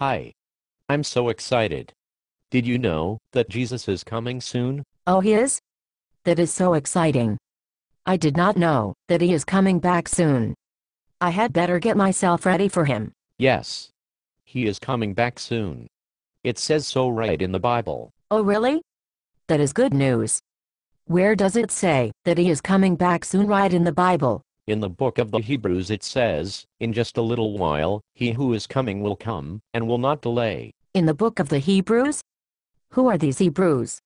Hi. I'm so excited. Did you know that Jesus is coming soon? Oh, he is? That is so exciting. I did not know that he is coming back soon. I had better get myself ready for him. Yes. He is coming back soon. It says so right in the Bible. Oh, really? That is good news. Where does it say that he is coming back soon right in the Bible? In the book of the Hebrews it says, In just a little while, he who is coming will come, and will not delay. In the book of the Hebrews? Who are these Hebrews?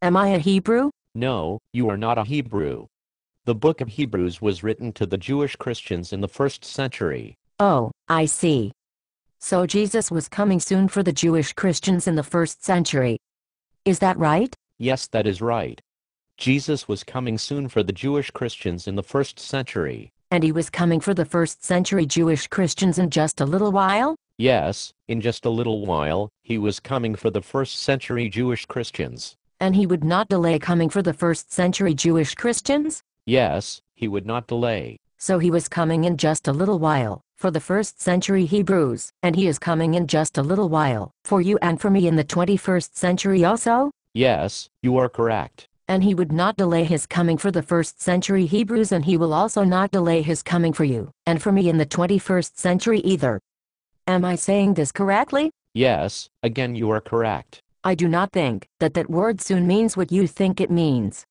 Am I a Hebrew? No, you are not a Hebrew. The book of Hebrews was written to the Jewish Christians in the first century. Oh, I see. So Jesus was coming soon for the Jewish Christians in the first century. Is that right? Yes, that is right. Jesus was coming soon for the Jewish Christians in the first century. And he was coming for the first century Jewish Christians in just a little while? Yes, in just a little while, he was coming for the first century Jewish Christians. And he would not delay coming for the first century Jewish Christians? Yes, he would not delay. So he was coming in just a little while, for the first century Hebrews, and he is coming in just a little while, for you and for me in the 21st century also? Yes, you are correct and he would not delay his coming for the first century Hebrews and he will also not delay his coming for you, and for me in the 21st century either. Am I saying this correctly? Yes, again you are correct. I do not think that that word soon means what you think it means.